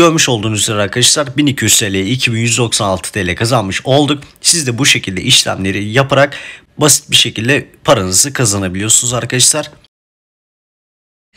Görmüş olduğunuz üzere arkadaşlar 1200 TL 2196 TL kazanmış olduk. Siz de bu şekilde işlemleri yaparak basit bir şekilde paranızı kazanabiliyorsunuz arkadaşlar.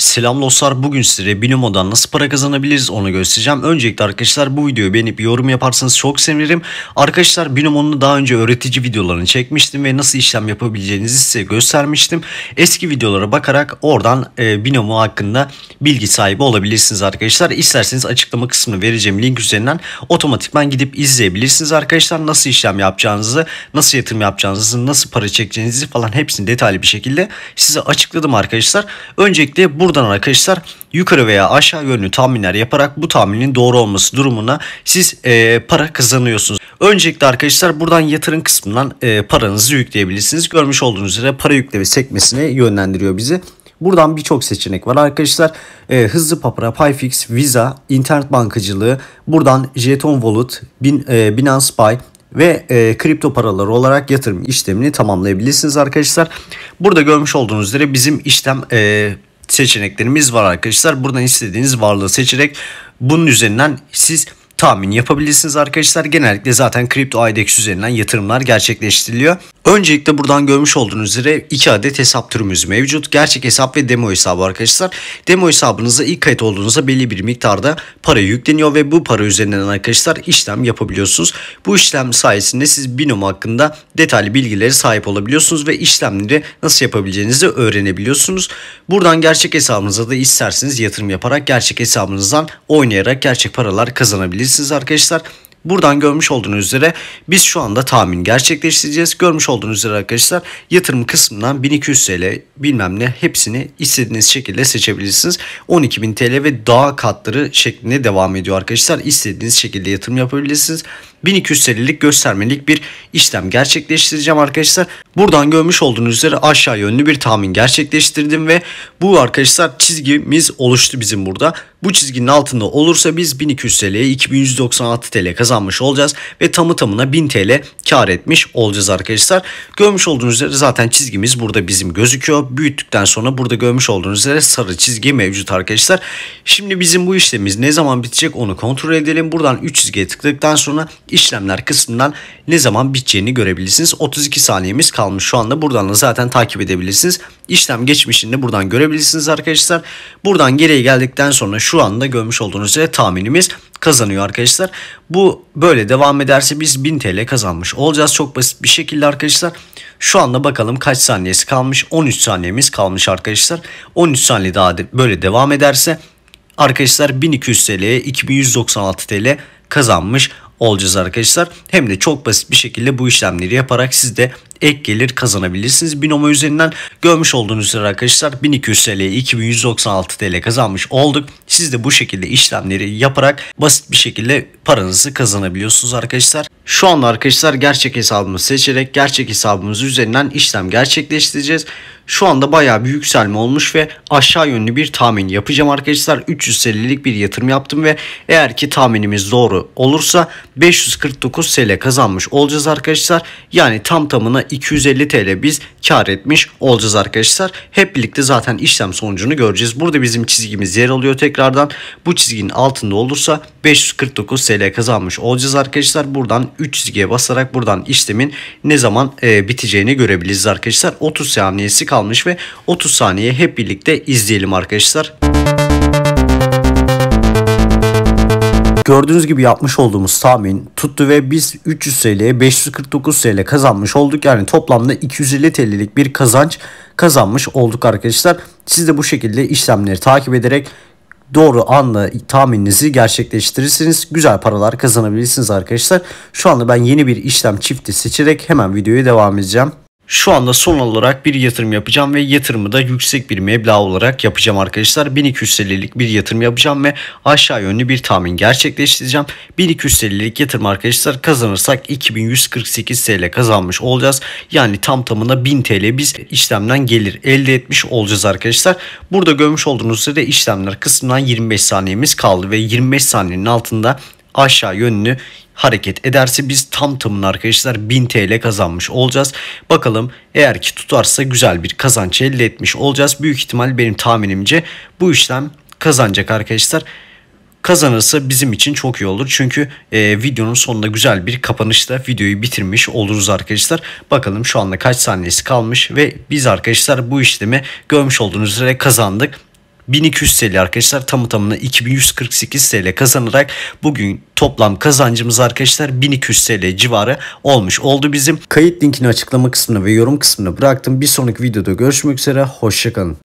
Selam dostlar bugün size Binomo'dan nasıl para kazanabiliriz onu göstereceğim. Öncelikle arkadaşlar bu videoyu beğenip yorum yaparsanız çok sevinirim. Arkadaşlar Binomo'nun daha önce öğretici videolarını çekmiştim ve nasıl işlem yapabileceğinizi size göstermiştim. Eski videolara bakarak oradan e, Binomo hakkında bilgi sahibi olabilirsiniz arkadaşlar. İsterseniz açıklama kısmına vereceğim link üzerinden otomatikman gidip izleyebilirsiniz arkadaşlar. Nasıl işlem yapacağınızı, nasıl yatırım yapacağınızı, nasıl para çekeceğinizi falan hepsini detaylı bir şekilde size açıkladım arkadaşlar. Öncelikle burada Buradan arkadaşlar yukarı veya aşağı yönlü tahminler yaparak bu tahminin doğru olması durumuna siz e, para kazanıyorsunuz. Öncelikle arkadaşlar buradan yatırım kısmından e, paranızı yükleyebilirsiniz. Görmüş olduğunuz üzere para yükleme sekmesine yönlendiriyor bizi. Buradan birçok seçenek var arkadaşlar. E, hızlı Papara, Payfix, Visa, internet bankacılığı, buradan Jeton Wallet, Bin, e, Binance Buy, ve e, kripto paralar olarak yatırım işlemini tamamlayabilirsiniz arkadaşlar. Burada görmüş olduğunuz üzere bizim işlem e, seçeneklerimiz var arkadaşlar. Buradan istediğiniz varlığı seçerek bunun üzerinden siz tahmin yapabilirsiniz arkadaşlar. Genellikle zaten kripto IDEX üzerinden yatırımlar gerçekleştiriliyor. Öncelikle buradan görmüş olduğunuz üzere 2 adet hesap türümüz mevcut. Gerçek hesap ve demo hesabı arkadaşlar. Demo hesabınıza ilk kayıt olduğunuzda belli bir miktarda para yükleniyor ve bu para üzerinden arkadaşlar işlem yapabiliyorsunuz. Bu işlem sayesinde siz Binom hakkında detaylı bilgileri sahip olabiliyorsunuz ve işlemleri nasıl yapabileceğinizi öğrenebiliyorsunuz. Buradan gerçek hesabınıza da isterseniz yatırım yaparak gerçek hesabınızdan oynayarak gerçek paralar kazanabilirsiniz siz arkadaşlar. Buradan görmüş olduğunuz üzere biz şu anda tahmin gerçekleştireceğiz. Görmüş olduğunuz üzere arkadaşlar yatırım kısmından 1200 TL bilmem ne hepsini istediğiniz şekilde seçebilirsiniz. 12000 TL ve daha katları şeklinde devam ediyor arkadaşlar. İstediğiniz şekilde yatırım yapabilirsiniz. 1200 TL'lik göstermelik bir işlem gerçekleştireceğim arkadaşlar. Buradan görmüş olduğunuz üzere aşağı yönlü bir tahmin gerçekleştirdim ve bu arkadaşlar çizgimiz oluştu bizim burada. Bu çizginin altında olursa biz 1200 TL'ye 2196 TL kazanmış olacağız ve tamı tamına 1000 TL kar etmiş olacağız arkadaşlar. Görmüş olduğunuz üzere zaten çizgimiz burada bizim gözüküyor. Büyüttükten sonra burada görmüş olduğunuz üzere sarı çizgi mevcut arkadaşlar. Şimdi bizim bu işlemimiz ne zaman bitecek onu kontrol edelim. Buradan 3 çizgiye tıkladıktan sonra işlemler kısmından ne zaman biteceğini görebilirsiniz. 32 saniyemiz kalmış şu anda. Buradan da zaten takip edebilirsiniz. İşlem geçmişini de buradan görebilirsiniz arkadaşlar. Buradan geriye geldikten sonra şu anda görmüş olduğunuz üzere tahminimiz kazanıyor arkadaşlar. Bu böyle devam ederse biz 1000 TL kazanmış olacağız. Çok basit bir şekilde arkadaşlar. Şu anda bakalım kaç saniyesi kalmış? 13 saniyemiz kalmış arkadaşlar. 13 saniye daha de böyle devam ederse arkadaşlar 1200 TL'ye 2196 TL kazanmış olacağız arkadaşlar. Hem de çok basit bir şekilde bu işlemleri yaparak siz de ek gelir kazanabilirsiniz. Binomo üzerinden görmüş olduğunuz üzere arkadaşlar 1200 TL 2196 TL kazanmış olduk. Siz de bu şekilde işlemleri yaparak basit bir şekilde paranızı kazanabiliyorsunuz arkadaşlar. Şu anda arkadaşlar gerçek hesabımı seçerek gerçek hesabımız üzerinden işlem gerçekleştireceğiz. Şu anda bayağı bir yükselme olmuş ve aşağı yönlü bir tahmin yapacağım arkadaşlar. 300 TL'lik bir yatırım yaptım ve eğer ki tahminimiz doğru olursa 549 TL kazanmış olacağız arkadaşlar. Yani tam tamına 250 TL biz kar etmiş olacağız arkadaşlar. Hep birlikte zaten işlem sonucunu göreceğiz. Burada bizim çizgimiz yer alıyor tekrardan. Bu çizginin altında olursa 549 TL kazanmış olacağız arkadaşlar. Buradan 3 çizgiye basarak buradan işlemin ne zaman e, biteceğini görebiliriz arkadaşlar. 30 saniyesi kalmış ve 30 saniye hep birlikte izleyelim arkadaşlar. Gördüğünüz gibi yapmış olduğumuz tahmin tuttu ve biz 300 TL'ye 549 TL kazanmış olduk. Yani toplamda 250 TL'lik bir kazanç kazanmış olduk arkadaşlar. Siz de bu şekilde işlemleri takip ederek doğru anla tahmininizi gerçekleştirirsiniz. Güzel paralar kazanabilirsiniz arkadaşlar. Şu anda ben yeni bir işlem çifti seçerek hemen videoya devam edeceğim. Şu anda son olarak bir yatırım yapacağım ve yatırımı da yüksek bir meblağ olarak yapacağım arkadaşlar. 1200 TL'lik bir yatırım yapacağım ve aşağı yönlü bir tahmin gerçekleştireceğim. 1200 TL'lik yatırım arkadaşlar kazanırsak 2148 TL kazanmış olacağız. Yani tam tamına 1000 TL biz işlemden gelir elde etmiş olacağız arkadaşlar. Burada görmüş olduğunuz üzere işlemler kısmından 25 saniyemiz kaldı ve 25 saniyenin altında aşağı yönlü hareket ederse biz tam tamın arkadaşlar 1000 TL kazanmış olacağız. Bakalım eğer ki tutarsa güzel bir kazanç elde etmiş olacağız. Büyük ihtimal benim tahminimce bu işlem kazanacak arkadaşlar kazanırsa bizim için çok iyi olur. Çünkü e, videonun sonunda güzel bir kapanışla videoyu bitirmiş oluruz arkadaşlar. Bakalım şu anda kaç saniyesi kalmış ve biz arkadaşlar bu işlemi görmüş olduğunuz üzere kazandık. 1200 TL arkadaşlar tamı tamına 2148 TL kazanarak bugün toplam kazancımız arkadaşlar 1200 TL civarı olmuş oldu bizim. Kayıt linkini açıklama kısmına ve yorum kısmına bıraktım. Bir sonraki videoda görüşmek üzere hoşçakalın.